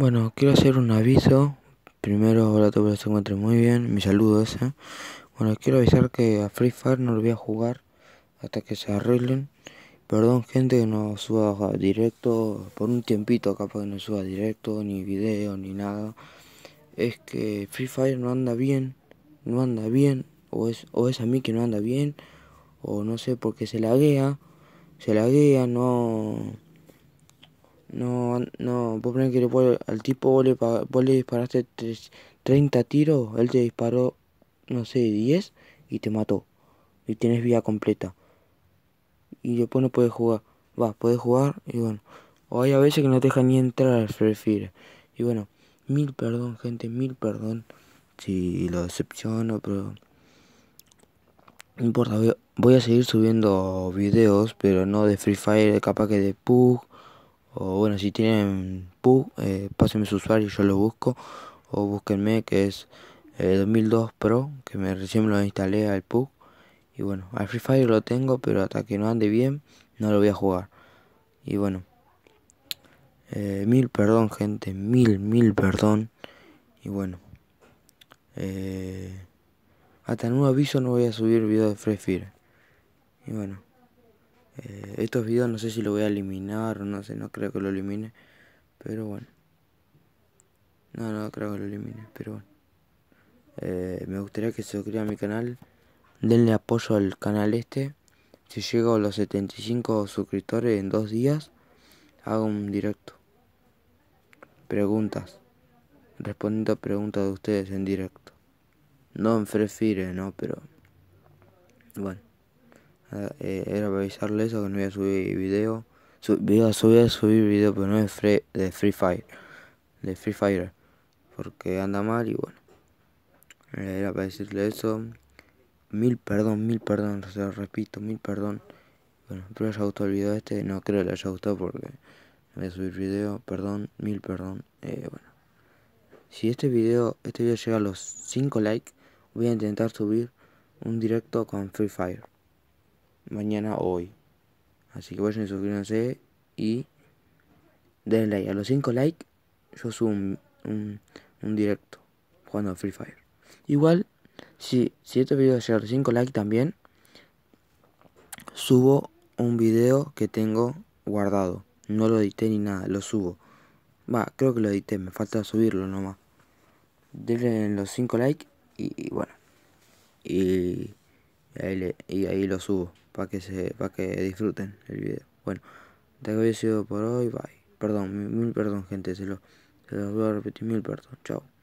Bueno, quiero hacer un aviso. Primero, hola a todos, se encuentren muy bien. Mi saludo ese. ¿eh? Bueno, quiero avisar que a Free Fire no lo voy a jugar hasta que se arreglen. Perdón, gente, que no suba directo. Por un tiempito, acá que no suba directo, ni video, ni nada. Es que Free Fire no anda bien. No anda bien. O es, o es a mí que no anda bien. O no sé por qué se laguea. Se laguea, no no, no, vos ponés que le, al tipo vos le, disparaste 30 tiros, él te disparó, no sé, 10 y te mató. Y tienes vida completa. Y después no puedes jugar. Va, puedes jugar y bueno. O hay a veces que no te dejan ni entrar al Free Fire. Y bueno, mil perdón, gente, mil perdón si lo decepciono, pero... No importa, voy a seguir subiendo videos, pero no de Free Fire, capaz que de Pug o bueno, si tienen PUG, eh, pasenme su usuario, yo lo busco. O búsquenme que es 2002 eh, Pro, que me recién lo instalé al PUG. Y bueno, al Free Fire lo tengo, pero hasta que no ande bien, no lo voy a jugar. Y bueno, eh, mil perdón, gente, mil, mil perdón. Y bueno, hasta en un aviso no voy a subir video de Free Fire. Y bueno. Eh, estos videos no sé si lo voy a eliminar o no sé, no creo que lo elimine. Pero bueno. No, no creo que lo elimine, pero bueno. Eh, me gustaría que se suscriban a mi canal. Denle apoyo al canal este. Si llego a los 75 suscriptores en dos días, hago un directo. Preguntas. Respondiendo a preguntas de ustedes en directo. No en Free no, pero... Bueno. Eh, era para avisarle eso que no voy a subir video. Sub, subir, video, pero no de, free, de Free Fire. De Free Fire. Porque anda mal y bueno. Era para decirle eso. Mil perdón, mil perdón, se lo repito, mil perdón. Bueno, espero les haya gustado el video este. No creo que les haya gustado porque voy a subir video. Perdón, mil perdón. Eh, bueno. Si este video, este video llega a los 5 likes, voy a intentar subir un directo con Free Fire mañana o hoy. Así que vayan y suscríbanse y denle like. A los 5 likes yo subo un, un, directo jugando a Free Fire. Igual, si, si este video llega a los 5 likes también, subo un video que tengo guardado. No lo edité ni nada, lo subo. Va, creo que lo edité, me falta subirlo nomás. Denle los 5 likes y bueno. Y y ahí, y ahí lo subo para que se para que disfruten el video bueno te había sido por hoy bye perdón mil, perdón gente se lo se los voy a repetir mil perdón chao